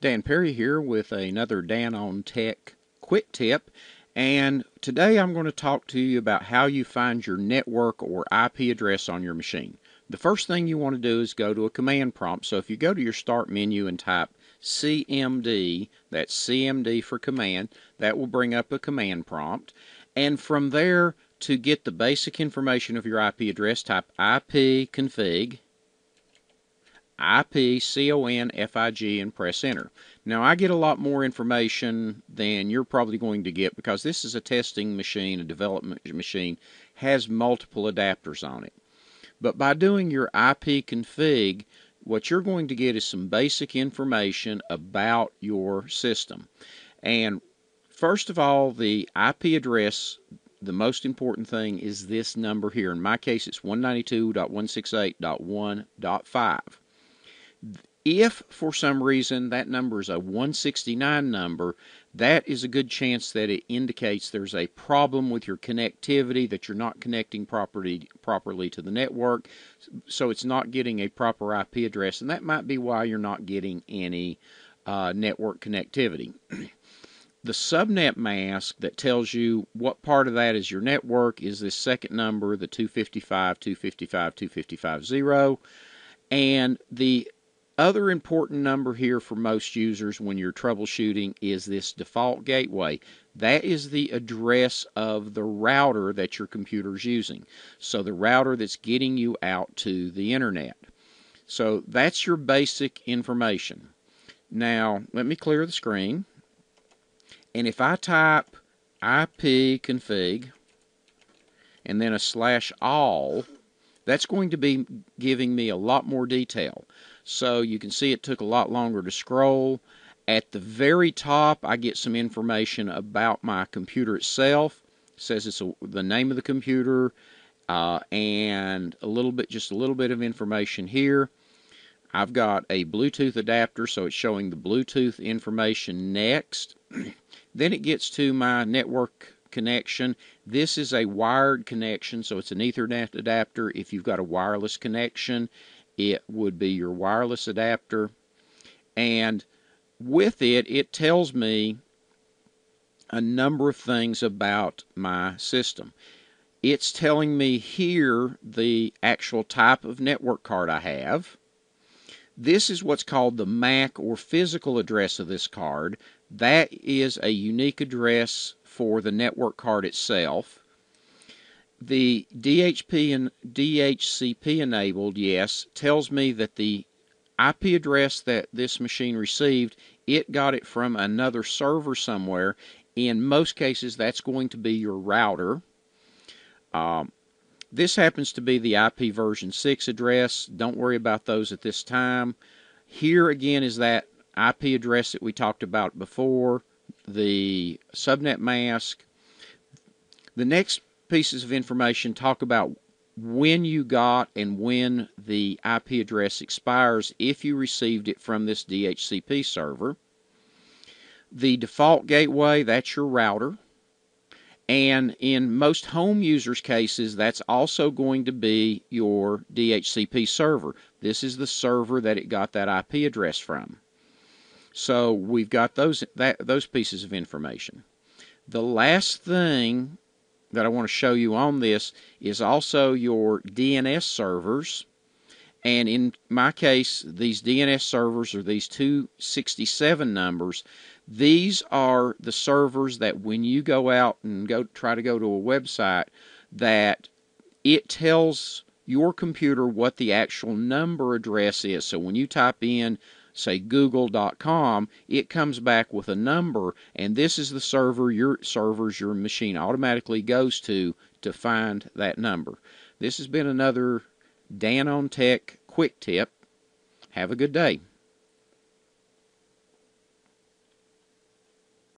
Dan Perry here with another Dan on Tech quick tip. And today I'm going to talk to you about how you find your network or IP address on your machine. The first thing you want to do is go to a command prompt. So if you go to your start menu and type CMD, that's CMD for command, that will bring up a command prompt. And from there, to get the basic information of your IP address, type ipconfig, IP, CON, FIG, and press enter. Now I get a lot more information than you're probably going to get because this is a testing machine, a development machine, has multiple adapters on it. But by doing your IP config, what you're going to get is some basic information about your system. And first of all, the IP address, the most important thing is this number here. In my case, it's 192.168.1.5. If for some reason that number is a 169 number, that is a good chance that it indicates there's a problem with your connectivity, that you're not connecting properly, properly to the network, so it's not getting a proper IP address, and that might be why you're not getting any uh, network connectivity. the subnet mask that tells you what part of that is your network is this second number, the 255, 255, 255, 0. And the other important number here for most users when you're troubleshooting is this default gateway. That is the address of the router that your computer is using. So the router that's getting you out to the internet. So that's your basic information. Now, let me clear the screen. And if I type ipconfig and then a slash all, that's going to be giving me a lot more detail. So you can see it took a lot longer to scroll. At the very top, I get some information about my computer itself. It says it's a, the name of the computer uh, and a little bit, just a little bit of information here. I've got a Bluetooth adapter, so it's showing the Bluetooth information next. then it gets to my network connection. This is a wired connection, so it's an Ethernet adapter if you've got a wireless connection it would be your wireless adapter. And with it, it tells me a number of things about my system. It's telling me here the actual type of network card I have. This is what's called the MAC or physical address of this card. That is a unique address for the network card itself. The DHCP and DHCP enabled yes tells me that the IP address that this machine received, it got it from another server somewhere. In most cases, that's going to be your router. Um, this happens to be the IP version 6 address. Don't worry about those at this time. Here again is that IP address that we talked about before, the subnet mask. The next pieces of information talk about when you got and when the IP address expires if you received it from this DHCP server. The default gateway, that's your router. And in most home users' cases, that's also going to be your DHCP server. This is the server that it got that IP address from. So we've got those, that, those pieces of information. The last thing that I want to show you on this is also your DNS servers. And in my case, these DNS servers are these 267 numbers. These are the servers that when you go out and go try to go to a website that it tells your computer what the actual number address is. So when you type in say google.com, it comes back with a number, and this is the server your servers your machine automatically goes to to find that number. This has been another Dan on Tech quick tip. Have a good day.